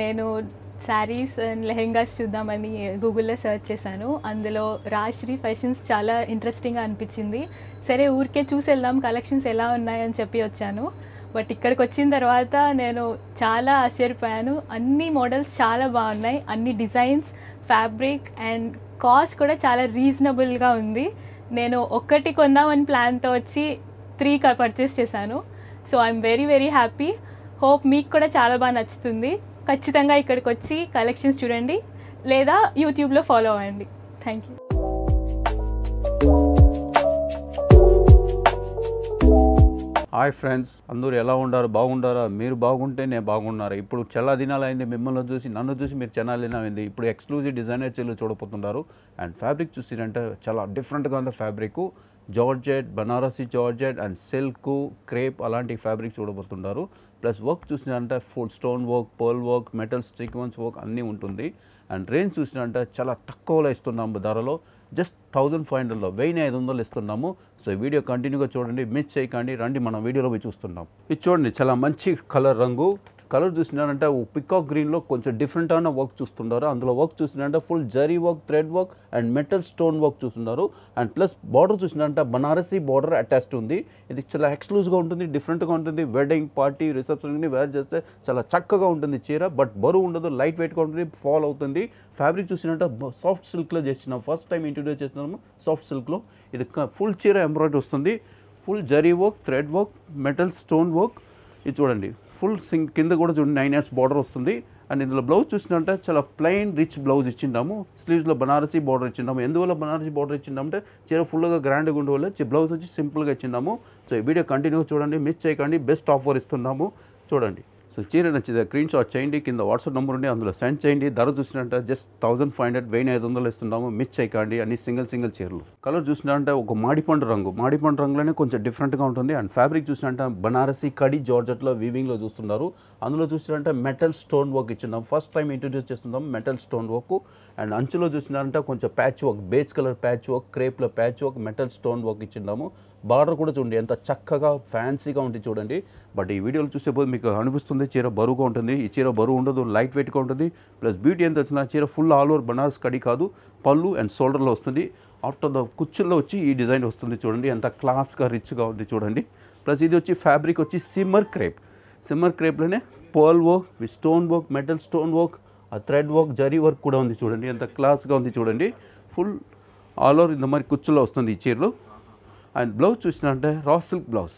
నేను శారీస్ అండ్ లెహెంగాస్ చూద్దామని గూగుల్లో సెర్చ్ చేశాను అందులో రాజ్శ్రీ ఫ్యాషన్స్ చాలా ఇంట్రెస్టింగ్గా అనిపించింది సరే ఊరికే చూసి వెళ్దాం కలెక్షన్స్ ఎలా ఉన్నాయని చెప్పి వచ్చాను బట్ ఇక్కడికి వచ్చిన తర్వాత నేను చాలా ఆశ్చర్యపోయాను అన్ని మోడల్స్ చాలా బాగున్నాయి అన్ని డిజైన్స్ ఫ్యాబ్రిక్ అండ్ కాస్ట్ కూడా చాలా రీజనబుల్గా ఉంది నేను ఒక్కటి కొందామని ప్లాన్తో వచ్చి త్రీ పర్చేస్ చేశాను so I'm very very happy hope మీకు కూడా చాలా బాగా నచ్చుతుంది ఖచ్చితంగా ఇక్కడికి వచ్చి కలెక్షన్స్ చూడండి లేదా యూట్యూబ్లో ఫాలో అవ్వండి థ్యాంక్ యూ హాయ్ ఫ్రెండ్స్ అందరూ ఎలా ఉండారు బాగుండారా మీరు బాగుంటే నేను బాగున్నారు ఇప్పుడు చాలా దినాలు అయింది మిమ్మల్ని చూసి నన్ను చూసి మీరు చెనాలినైంది ఇప్పుడు ఎక్స్క్లూజివ్ డిజైనర్ చెల్లు చూడబోతున్నారు అండ్ ఫ్యాబ్రిక్ చూసిరంటే చాలా డిఫరెంట్గా ఉంది fabric georgette Banarasi georgette and silk crepe అలాంటి ఫ్యాబ్రిక్స్ చూడబోతుంటారు ప్లస్ వర్క్ చూసినారంటే full stone work pearl work metal స్టిక్వెన్స్ వర్క్ అన్నీ ఉంటుంది అండ్ రేంజ్ చూసినారంటే చాలా తక్కువలో ఇస్తున్నాము ధరలో జస్ట్ థౌజండ్ ఫైవ్ హండ్రెడ్లో వెయ్యి ఐదు వందలు ఇస్తున్నాము సో ఈ వీడియో కంటిన్యూగా చూడండి మిస్ చేయకండి రండి మనం వీడియోలో పోయి చూస్తున్నాం ఇది చూడండి చాలా మంచి కలర్ రంగు కలర్ చూసినారంటే పికాక్ గ్రీన్లో కొంచెం డిఫరెంట్ అయిన వర్క్ చూస్తున్నారు అందులో వర్క్ చూసినారంటే full zari work thread work and metal stone work చూస్తున్నారు అండ్ ప్లస్ బార్డర్ చూసినారంటే బనారసి బార్డర్ అటాచ్డ్ ఉంది ఇది చాలా ఎక్స్క్లూజ్గా ఉంటుంది డిఫరెంట్గా ఉంటుంది వెడ్డింగ్ పార్టీ రిసెప్షన్ వేర్ చేస్తే చాలా చక్కగా ఉంటుంది చీర బట్ బరువు ఉండదు లైట్ వెయిట్గా ఉంటుంది ఫాల్ అవుతుంది ఫ్యాబ్రిక్ చూసినట్టు సాఫ్ట్ సిల్క్లో చేసిన ఫస్ట్ టైం ఇంట్రడ్యూస్ చేసినాము సాఫ్ట్ సిల్క్లో ఇది ఫుల్ చీర ఎంబ్రాయిడరీ వస్తుంది full zari work thread work metal stone work ఇది చూడండి ఫుల్ సింగ్ కింద కూడా చూడండి నైన్ ఇయర్స్ బార్డర్ వస్తుంది అండ్ ఇందులో బ్లౌజ్ చూసినట్టే చాలా ప్లెయిన్ రిచ్ బ్లౌజ్ ఇచ్చిండాము స్లీవ్స్లో బనారసీ బార్డర్ ఇచ్చిండాము ఎందువల్ల బనారసీ బార్డర్ ఇచ్చిండామంటే చీర ఫుల్గా గ్రాండ్గా ఉండే వల్ల బ్లౌజ్ వచ్చి సింపుల్గా ఇచ్చిండాము సో ఈ వీడియో కంటిన్యూ చూడండి మిస్ చేయకండి బెస్ట్ ఆఫర్ ఇస్తున్నాము చూడండి సో చీర నచ్చితే క్రీన్ షాట్ చేయండి కింద వాట్సాప్ నెంబర్ ఉండి అందులో సెండ్ చేయండి ధర చూసినట్టే జస్ట్ థౌసండ్ ఫైవ్ హండ్రెడ్ వెయ్యి ఐదు వందలు ఇస్తున్నాము మిస్ చేయకండి అన్ని సింగిల్ సింగిల్ చీరలు కలర్ చూసినట్టే ఒక మాడిపండు రంగు మాడిపండు రంగులోనే కొంచెం డిఫరెంట్గా ఉంటుంది అండ్ ఫ్యాబ్రిక్ చూసినట్టే బనారసి కడి జార్జెట్లో వీవింగ్లో చూస్తున్నారు అందులో చూసినట్టే మెటల్ స్టోన్ వర్క్ ఇచ్చినాం ఫస్ట్ టైం ఇంట్రడ్యూస్ చేస్తున్నాం మెటల్ స్టోన్ వర్క్ అండ్ అంచులో చూసినారంటే కొంచెం patch work beige colour patch work క్రేప్లో patch work metal stone work ఇచ్చిందాము బార్డర్ కూడా చూడండి ఎంత చక్కగా ఫ్యాన్సీగా ఉంటుంది చూడండి బట్ ఈ వీడియోలు చూసే మీకు అనిపిస్తుంది చీర బరువుగా ఉంటుంది ఈ చీర బరువు ఉండదు లైట్ వెయిట్గా ఉంటుంది ప్లస్ బ్యూటీ ఎంత వచ్చినా చీర ఫుల్ ఆల్ ఓవర్ బనారస్ కడి కాదు పళ్ళు అండ్ షోల్డర్లో వస్తుంది ఆఫ్టర్ ద కుచ్చుల్లో వచ్చి ఈ డిజైన్ వస్తుంది చూడండి ఎంత క్లాస్గా రిచ్గా ఉంది చూడండి ప్లస్ ఇది వచ్చి ఫ్యాబ్రిక్ వచ్చి సిమ్మర్ క్రేప్ సిమ్మర్ క్రేప్లోనే పోల్ work with stone work metal stone work ఆ థ్రెడ్ వర్క్ జరీ వర్క్ కూడా ఉంది చూడండి ఎంత క్లాస్గా ఉంది చూడండి ఫుల్ ఆల్ ఓవర్ ఇంత మరి కుచ్చులో వస్తుంది ఈ చీరలో అండ్ బ్లౌజ్ చూసినామంటే raw silk blouse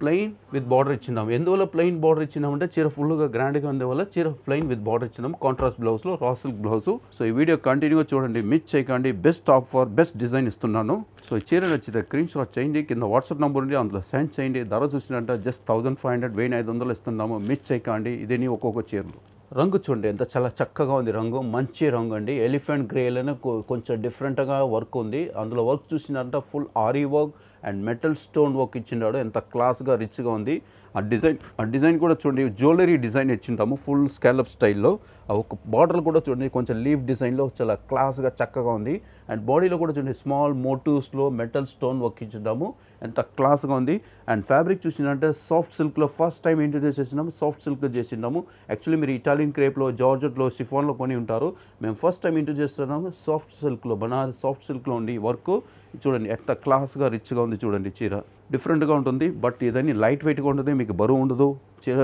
plain with border ఇచ్చినాం ఎందువల్ల ప్లెయిన్ బార్డర్ ఇచ్చినామంటే చీర ఫుల్గా గ్రాండ్గా అందువల్ల చీర ప్లెయిన్ విత్ బార్డర్ ఇచ్చినాం కాంట్రాస్ట్ బ్లౌజ్లో రా సిల్క్ బ్లౌజ్ సో ఈ వీడియో కంటిన్యూగా చూడండి మిస్ చేయకండి బెస్ట్ ఆఫర్ బెస్ట్ డిజైన్ ఇస్తున్నాను సో ఈ చీర నచ్చితే క్రీన్ షాట్ చేయండి కింద వాట్సాప్ నెంబర్ ఉంది అందులో సెండ్ చేయండి ధర చూసినట్టు జస్ట్ థౌసండ్ ఫైవ్ హండ్రెడ్ వెయ్యి ఐదు వందలు ఇస్తున్నాము మిస్ చేయకండి ఇదే ఒక్కొక్క చీరలు రంగు చూడండి ఎంత చాలా చక్కగా ఉంది రంగు మంచి రంగు అండి ఎలిఫెంట్ గ్రేలోనే కొంచెం డిఫరెంట్గా వర్క్ ఉంది అందులో వర్క్ చూసినంత full aari work and metal stone work ఇచ్చినాడు ఎంత క్లాస్గా రిచ్గా ఉంది ఆ డిజైన్ ఆ డిజైన్ కూడా చూడండి జ్యువెలరీ డిజైన్ ఇచ్చింటాము ఫుల్ స్కాలప్ స్టైల్లో ఆ ఒక బార్డర్ కూడా చూడండి కొంచెం లీఫ్ డిజైన్లో చాలా క్లాస్గా చక్కగా ఉంది అండ్ బాడీలో కూడా చూడండి స్మాల్ మోటివ్స్లో మెటల్ స్టోన్ వర్క్ ఇచ్చింటాము ఎంత క్లాస్గా ఉంది అండ్ ఫ్యాబ్రిక్ చూసిందంటే సాఫ్ట్ సిల్క్లో ఫస్ట్ టైం ఇంట్రడ్యూస్ చేసినాము సాఫ్ట్ సిల్క్ చేసినాము యాక్చువల్లీ మీరు ఇటాలియన్ క్రేప్లో జార్జెట్లో సిఫోన్లో కొని ఉంటారు మేము ఫస్ట్ టైం ఇంట్రడ్యూస్ చేస్తున్నాము సాఫ్ట్ సిల్క్లో బనారస్ సాఫ్ట్ సిల్క్లో ఉండి వర్క్ చూడండి ఎంత క్లాస్గా రిచ్గా ఉంది చూడండి చీర డిఫరెంట్గా ఉంటుంది బట్ ఇదన్నీ లైట్ వెయిట్గా ఉంటుంది మీకు బరువు ఉండదు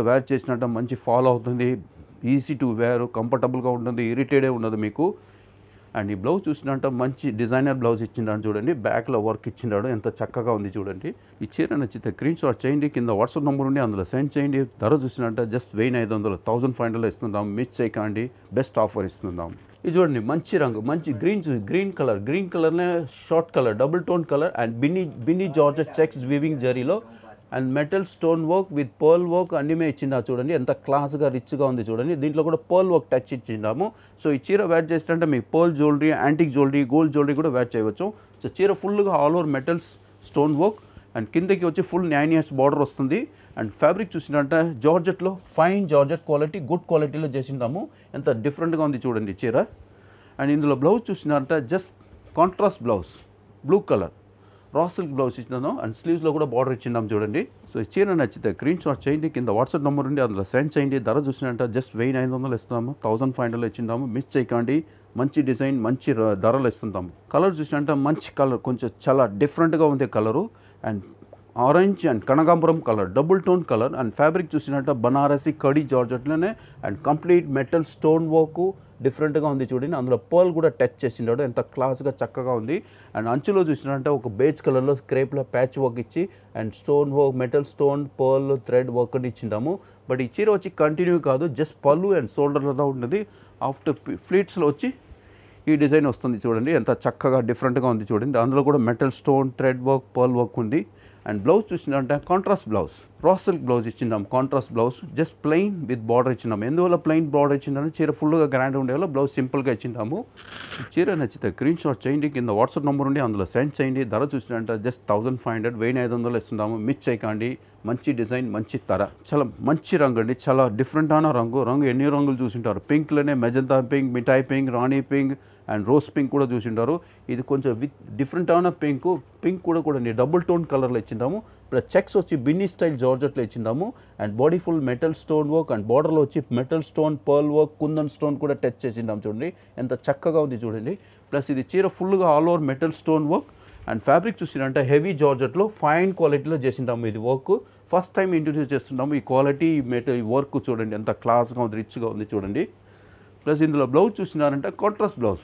వేర్ చేసినట్టు మంచి ఫాలో అవుతుంది ఈజీ టు వేర్ కంఫర్టబుల్గా ఉంటుంది ఇరిటేటే ఉండదు మీకు అండ్ ఈ బ్లౌజ్ చూసినట్టు మంచి డిజైనర్ బ్లౌజ్ ఇచ్చిండాడు చూడండి బ్యాక్లో వర్క్ ఇచ్చిండాడు ఎంత చక్కగా ఉంది చూడండి ఈ చీర నచ్చితే క్రీన్ షాట్ చేయండి కింద వాట్సాప్ నెంబర్ ఉండి అందులో సెండ్ చేయండి ధర చూసినట్టు జస్ట్ వెయ్యి ఐదు వందలు థౌసండ్ ఫైవ్ హండ్రెడ్లో ఇస్తున్నాం మిస్ చేయకండి బెస్ట్ ఆఫర్ ఇస్తున్నాం ఇది చూడండి మంచి రంగు మంచి గ్రీన్ గ్రీన్ కలర్ గ్రీన్ కలర్నే shot colour double tone colour and Binny Binny georgette checks weaving జరీలో and metal stone work with pearl work అన్నీమే ఇచ్చిందా చూడండి ఎంత క్లాస్గా రిచ్గా ఉంది చూడండి దీంట్లో కూడా పర్ల్ వర్క్ టచ్ ఇచ్చిందాము సో ఈ చీర వేర్ చేసినట్టే మీకు pearl jewellery antique jewellery gold jewellery కూడా వేర్ చేయవచ్చు సో చీర ఫుల్గా all over metals stone work and కిందకి వచ్చి ఫుల్ నైన్ ఇయర్స్ బార్డర్ వస్తుంది అండ్ ఫ్యాబ్రిక్ చూసినట్టే జార్జెట్లో ఫైన్ జార్జెట్ క్వాలిటీ గుడ్ క్వాలిటీలో చేసిందాము ఎంత డిఫరెంట్గా ఉంది చూడండి చీర అండ్ ఇందులో బ్లౌజ్ చూసినారంటే just contrast blouse blue colour raw silk blouse ఇచ్చినాను అండ్ స్లీవ్స్లో కూడా బార్డర్ ఇచ్చినాం చూడండి సో ఈ చీర నచ్చితే క్రీన్ షాట్ చేయండి కింద వాట్సాప్ నెంబర్ ఉండి అందులో సెండ్ చేయండి ధర చూసినట్ట జస్ట్ వెయ్యి ఐదు వందలు ఇస్తున్నాము థౌసండ్ ఫైవ్ హండ్రెడ్లో ఇచ్చినాము మిస్ చేయకండి మంచి డిజైన్ మంచి ధరలు ఇస్తుంటాము కలర్ చూసినంట మంచి కలర్ కొంచెం చాలా డిఫరెంట్గా ఉంది కలరు అండ్ ఆరెంజ్ అండ్ కనకాంబరం colour double tone colour and fabric చూసినట్టు బనారసి కడి జార్జెట్లోనే and complete metal stone work డిఫరెంట్గా ఉంది చూడండి అందులో పర్ల్ కూడా టచ్ చేసిండాడు ఎంత క్లాస్గా చక్కగా ఉంది అండ్ అంచులో చూసినారంటే ఒక బేజ్ కలర్లో క్రేప్లో ప్యాచ్ వర్క్ ఇచ్చి and stone work metal stone pearl thread work అని ఇచ్చిండాము బట్ ఈ చీర వచ్చి కంటిన్యూ కాదు జస్ట్ పళ్ళు అండ్ షోల్డర్లో ఉంటుంది ఆఫ్టర్ ఫ్లీట్స్లో వచ్చి ఈ డిజైన్ వస్తుంది చూడండి ఎంత చక్కగా డిఫరెంట్గా ఉంది చూడండి అందులో కూడా metal stone thread work pearl work ఉంది అండ్ బ్లౌజ్ చూసినట్టే కాంట్రాస్ట్ బ్లౌజ్ సిల్క్ బ్లౌజ్ ఇచ్చినాం contrast blouse just plain with border ఇచ్చినాం ఎందువల్ల ప్లెయిన్ బార్డర్ ఇచ్చిందంటే చీర ఫుల్గా గ్రాండ్ ఉండేవాళ్ళ బ్లౌజ్ సింపుల్గా ఇచ్చినాము చీర నచ్చితే క్రీన్ షాట్ చేయండి కింద వాట్సాప్ నెంబర్ ఉండి అందులో సెండ్ చేయండి ధర చూసినట్టే జస్ట్ థౌసండ్ ఫైవ్ హండ్రెడ్ వెయ్యి ఐదు వందలు ఇస్తున్నాము మిస్ చేయకండి మంచి డిజైన్ మంచి ధర చాలా మంచి రంగు అండి చాలా డిఫరెంట్ అయిన రంగు రంగు ఎన్ని రంగులు చూసింటారు పింక్లోనే మెజంతా పింక్ మిఠాయి పింక్ రాణి పింక్ అండ్ రోజ్ పింక్ కూడా ఉంటారు ఇది కొంచెం విత్ డిఫరెంట్ అయిన పింక్ పింక్ కూడా కూడా డబుల్ టోన్ కలర్లో ఇచ్చిందాము ప్లస్ చెక్స్ వచ్చి బిన్నీ స్టైల్ జార్జెట్లో ఇచ్చిందాము and body full metal stone work and బార్డర్లో వచ్చి metal stone pearl work kundan stone కూడా టచ్ చేసిందాం చూడండి ఎంత చక్కగా ఉంది చూడండి ప్లస్ ఇది చీర ఫుల్గా all over metal stone work and fabric చూసినంటే హెవీ జార్జెట్లో ఫైన్ క్వాలిటీలో చేసింటాము ఇది వర్క్ ఫస్ట్ టైం ఇంట్రడ్యూస్ చేస్తున్నాము ఈ క్వాలిటీ మెట ఈ వర్క్ చూడండి ఎంత క్లాస్గా ఉంది రిచ్గా ఉంది చూడండి ప్లస్ ఇందులో బ్లౌజ్ చూసినారంటే contrast blouse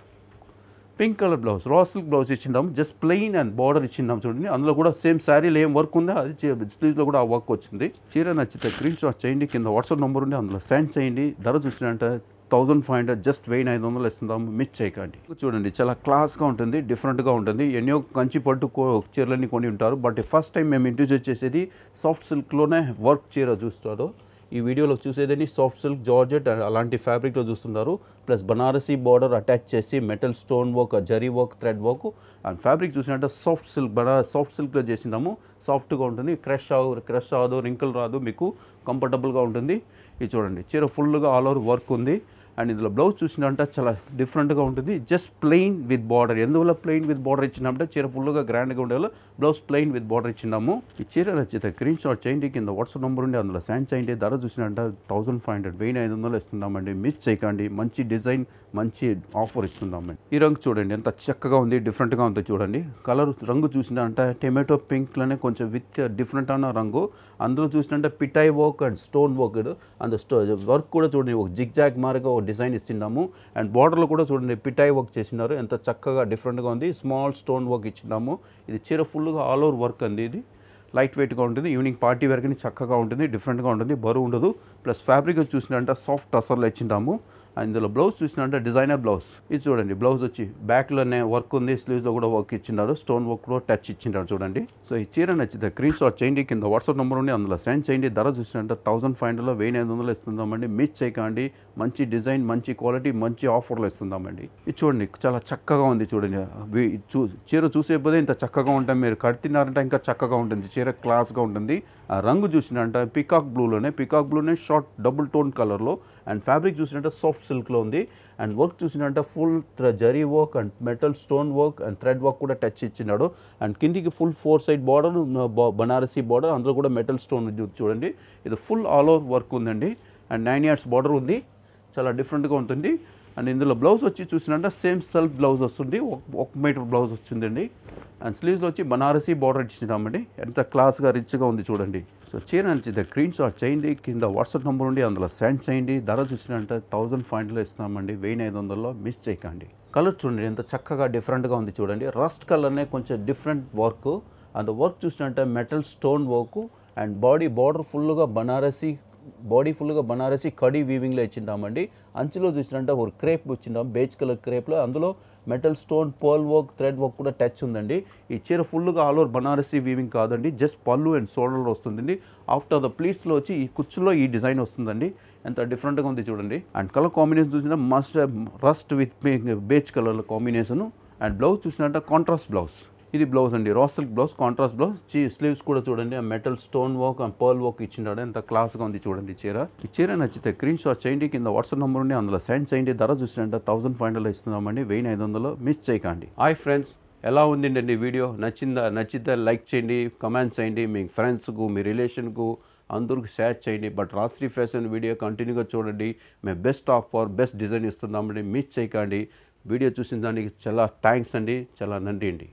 pink colour blouse raw silk blouse ఇచ్చిందాము జస్ట్ ప్లెయిన్ అండ్ బార్డర్ ఇచ్చిందాం చూడండి అందులో కూడా సేమ్ శారీలో ఏం వర్క్ ఉందో అది స్లీవ్లో కూడా ఆ వర్క్ వచ్చింది చీర నచ్చితే క్రీన్ షాట్ చేయండి కింద వాట్సాప్ నెంబర్ ఉండి అందులో సెండ్ చేయండి ధర చూసినంటే థౌజండ్ ఫైవ్ హండ్రెడ్ జస్ట్ వెయ్యి ఐదు వందలు ఇస్తుందాము మిస్ చేయకండి చూడండి చాలా క్లాస్గా ఉంటుంది డిఫరెంట్గా ఉంటుంది ఎన్నో కంచి పట్టు చీరలన్నీ కొని ఉంటారు బట్ ఫస్ట్ టైం మేము ఇంట్రడ్యూస్ చేసేది సాఫ్ట్ సిల్క్లోనే వర్క్ చీర చూస్తారు ఈ వీడియోలో చూసేదని సాఫ్ట్ సిల్క్ జార్జెట్ అలాంటి ఫ్యాబ్రిక్లో చూస్తున్నారు ప్లస్ బనారసీ బార్డర్ అటాచ్ చేసి metal stone work zari work thread work and fabric చూసినట్టు సాఫ్ట్ సిల్క్ బనా సాఫ్ట్ సిల్క్లో చేసినాము సాఫ్ట్గా ఉంటుంది క్రష్ అవు క్రష్ రాదు రింకిల్ రాదు మీకు కంఫర్టబుల్గా ఉంటుంది ఇది చూడండి చీర ఫుల్గా ఆల్ ఓవర్ వర్క్ ఉంది అండ్ ఇందులో బ్లౌజ్ చూసినంటే చాలా డిఫరెంట్గా ఉంటుంది జస్ట్ ప్లెయిన్ విత్ బార్డర్ ఎందువల్ల ప్లెయిన్ విత్ బార్డర్ ఇచ్చినామంటే చీర ఫుల్గా గ్రాండ్గా ఉండేలా బ్లౌజ్ ప్లెయిన్ విత్ బార్డర్ ఇచ్చినాము ఈ చీర రచిత క్రీన్ షాట్ చేయండి కింద వాట్సాప్ నెంబర్ ఉండి అందులో సెండ్ చేయండి ధర చూసినంటే థౌసండ్ ఫైవ్ హండ్రెడ్ వెయ్యి ఐదు వందలు ఇస్తున్నామండి మిస్ చేయకండి మంచి డిజైన్ మంచి ఆఫర్ ఇస్తున్నామండి ఈ రంగు చూడండి ఎంత చక్కగా ఉంది డిఫరెంట్గా ఉంది చూడండి కలర్ రంగు చూసినంటే టమాటో పింక్లోనే కొంచెం విత్ డిఫరెంట్ అన్న రంగు అందులో చూసినంటే పిటాయి work and stone work and స్టో వర్క్ కూడా చూడండి ఒక జిగ్ జాగ్ మార్గా డిజైన్ ఇచ్చిన్నాము అండ్ బార్డర్లో కూడా చూడండి పిటాయి వర్క్ చేసినారు ఎంత చక్కగా డిఫరెంట్గా ఉంది స్మాల్ స్టోన్ వర్క్ ఇచ్చినాము ఇది చీర ఫుల్గా ఆల్ ఓవర్ వర్క్ అంది ఇది లైట్ వెయిట్గా ఉంటుంది ఈవినింగ్ పార్టీ వరకు చక్కగా ఉంటుంది డిఫరెంట్గా ఉంటుంది బరువు ఉండదు ప్లస్ ఫ్యాబ్రిక్ చూసినట్టు సాఫ్ట్ అసర్లు ఇచ్చిందాము ఇందులో బ్లౌజ్ చూసినట్టే డిజైనర్ బ్లౌజ్ ఇది చూడండి బ్లౌజ్ వచ్చి బ్యాక్లోనే వర్క్ ఉంది స్లీవ్స్లో కూడా వర్క్ ఇచ్చినారు స్టోన్ వర్క్ కూడా టచ్ ఇచ్చినారు చూడండి సో ఈ చీర నచ్చితే క్రీన్ షాట్ చేయండి కింద వాట్సాప్ నెంబర్ ఉంది అందులో సెండ్ చేయండి ధర చూసినట్టు థౌసండ్ ఫైవ్ హండ్రెడ్లో వెయ్యి ఐదు వందలు ఇస్తుందామండి మిస్ చేయకండి మంచి డిజైన్ మంచి క్వాలిటీ మంచి ఆఫర్లు ఇస్తుందామండి ఇది చూడండి చాలా చక్కగా ఉంది చూడండి చీర చూసే పోతే ఇంత చక్కగా ఉంటాయి మీరు కడుతున్నారంటే ఇంకా చక్కగా ఉంటుంది చీర క్లాస్గా ఉంటుంది రంగు అంటే పికాక్ బ్లూలోనే పికాక్ బ్లూనే షార్ట్ డబుల్ టోన్ కలర్లో అండ్ ఫ్యాబ్రిక్ చూసినట్టే సాఫ్ట్ సిల్క్లో ఉంది అండ్ వర్క్ చూసినట్టే full zari work and metal stone work and thread work కూడా టచ్ ఇచ్చినాడు అండ్ కిందికి full four side border Banarasi border అందులో కూడా మెటల్ స్టోన్ చూడండి ఇది ఫుల్ ఆల్ ఓవర్ వర్క్ ఉందండి అండ్ నైన్ ఇయర్స్ బార్డర్ ఉంది చాలా డిఫరెంట్గా ఉంటుంది అండ్ ఇందులో బ్లౌజ్ వచ్చి చూసినంటే సేమ్ సెల్ఫ్ బ్లౌజ్ వస్తుంది ఒక మీటర్ బ్లౌజ్ వచ్చిందండి అండ్ స్లీవ్స్లో వచ్చి బనారసీ బార్డర్ ఇచ్చినామండి ఎంత క్లాస్గా రిచ్గా ఉంది చూడండి సో చీర నచ్చింది క్రీన్ షాట్ చేయండి కింద వాట్సాప్ నెంబర్ ఉండి అందులో సెండ్ చేయండి ధర చూసినంటే థౌజండ్ పాయింట్లో ఇస్తున్నామండి వెయ్యి ఐదు వందల్లో మిస్ చేయకండి కలర్ చూడండి ఎంత చక్కగా డిఫరెంట్గా ఉంది చూడండి రస్ట్ కలర్నే కొంచెం డిఫరెంట్ వర్క్ అండ్ వర్క్ చూసినట్టే metal stone work and body border ఫుల్గా బనారసీ బాడీ ఫుల్గా బనారసి కడీ వీవింగ్లో ఇచ్చింటామండి అంచులో చూసినంటే ఒక క్రేప్ ఇచ్చింటాం బేచ్ కలర్ క్రేప్లో అందులో metal stone pearl work thread work కూడా టచ్ ఉందండి ఈ చీర ఫుల్గా ఆల్ ఓవర్ బనారసి వీవింగ్ కాదండి జస్ట్ పళ్ళు అండ్ షోల్డర్లో వస్తుందండి ఆఫ్టర్ ద ప్లీట్స్లో వచ్చి ఈ కుచ్చులో ఈ డిజైన్ వస్తుందండి ఎంత డిఫరెంట్గా ఉంది చూడండి అండ్ కలర్ కాంబినేషన్ చూసినా must rust with beige colour combination and blouse చూసినట్టు కాంట్రాస్ట్ బ్లౌజ్ ఇది బ్లౌజ్ అండి రాసల్ బ్లౌజ్ కాంట్రాస్ట్ బ్లౌజ్ చీ స్లీవ్స్ కూడా చూడండి ఆ metal stone work and pearl work ఇచ్చిండాడు ఎంత క్లాస్గా ఉంది చూడండి చీర ఈ చీర నచ్చితే క్రీన్ షాట్ చేయండి కింద వాట్సాప్ నెంబర్ ఉండి అందులో సెండ్ చేయండి ధర చూసినట్టు థౌసండ్ ఫైవ్ హండ్రెడ్ ఇస్తున్నామండి వెయ్యి ఐదు వందలు మిస్ చేయకండి హాయ్ ఫ్రెండ్స్ ఎలా ఉందండి వీడియో నచ్చిందా నచ్చితే లైక్ చేయండి కమెంట్స్ చేయండి మీ ఫ్రెండ్స్కు మీ రిలేషన్కు అందరికి షేర్ చేయండి బట్ రాశ్రీ ఫ్యాషన్ వీడియో కంటిన్యూగా చూడండి మేము బెస్ట్ ఆఫర్ బెస్ట్ డిజైన్ ఇస్తున్నామండి మిస్ చేయకండి వీడియో చూసిన దానికి చాలా థ్యాంక్స్ అండి చాలా నండి అండి